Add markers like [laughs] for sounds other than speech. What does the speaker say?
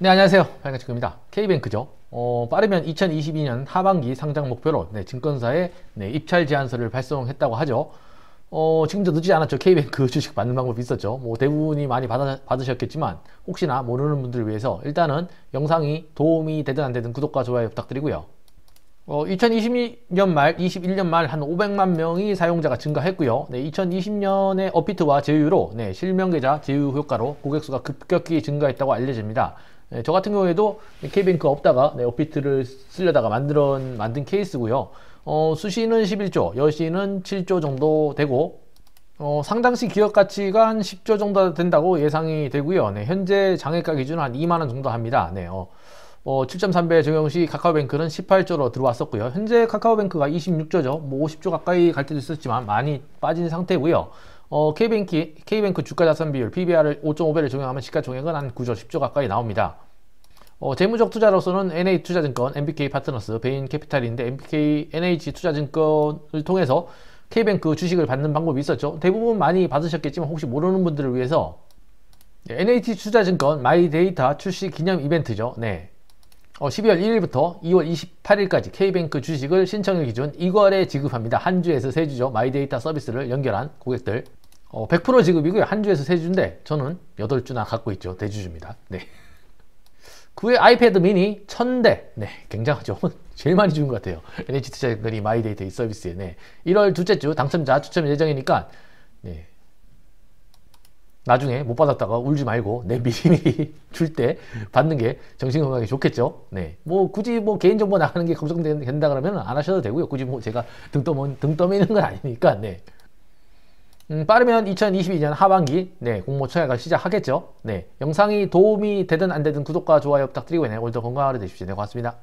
네 안녕하세요 방향친구입니다 K뱅크죠 어, 빠르면 2022년 하반기 상장 목표로 네, 증권사에 네, 입찰 제안서를 발송했다고 하죠 어, 지금도 늦지 않았죠 K뱅크 [laughs] 주식 받는 방법이 있었죠 뭐 대부분이 많이 받아, 받으셨겠지만 혹시나 모르는 분들을 위해서 일단은 영상이 도움이 되든 안 되든 구독과 좋아요 부탁드리고요 어, 2020년 말, 21년 말 한 500만 명이 사용자가 증가했고요. 네, 2020년에 업비트와 제휴로 네, 실명계좌 제휴 효과로 고객수가 급격히 증가했다고 알려집니다. 네, 저 같은 경우에도 K뱅크 없다가 네, 업비트를 쓰려다가 만들 만든 케이스고요. 어, 수시는 11조, 여시는 7조 정도 되고 어, 상당시 기업 가치가 한 10조 정도 된다고 예상이 되고요. 네, 현재 장외가 기준 한 2만 원 정도 합니다. 네, 어, 어, 7.3배 적용 시 카카오뱅크는 18조로 들어왔었고요. 현재 카카오뱅크가 26조죠. 뭐 50조 가까이 갈 때도 있었지만 많이 빠진 상태고요. 어, K뱅크, K뱅크 주가 자산 비율 PBR을 5.5배를 적용하면 시가 총액은한 9조 10조 가까이 나옵니다. 어, 재무적 투자로서는 NA투자증권, MBK 파트너스, 베인캐피탈인데 MBK NH 투자증권을 통해서 K뱅크 주식을 받는 방법이 있었죠. 대부분 많이 받으셨겠지만 혹시 모르는 분들을 위해서 네, NH 투자증권 마이데이터 출시 기념 이벤트죠. 네. 어, 12월 1일부터 2월 28일까지 K뱅크 주식을 신청일 기준 2월에 지급합니다. 한 주에서 세 주죠. 마이데이터 서비스를 연결한 고객들. 어, 100% 지급이고요. 한 주에서 세 주인데 저는 8주나 갖고 있죠. 대주주입니다. 네. 그외 아이패드 미니 1000대. 네, 굉장하죠. [laughs] 제일 많이 주는 것 같아요. NH t 자자들이 마이데이터 이 서비스에. 네. 1월 둘째 주 당첨자 추첨 예정이니까 네. 나중에 못 받았다가 울지 말고 내 네, 미리미리 줄 때 받는 게 정신 건강에 좋겠죠. 네. 뭐 굳이 뭐 개인 정보 나가는 게 걱정된다 그러면 안 하셔도 되고요. 굳이 뭐 제가 등 떠면 등 떠미는 건 아니니까. 네. 음, 빠르면 2022년 하반기 네, 공모 청약을 시작하겠죠. 네, 영상이 도움이 되든 안 되든 구독과 좋아요 부탁드리고 네, 오늘도 건강하루 되십시오. 네, 고맙습니다.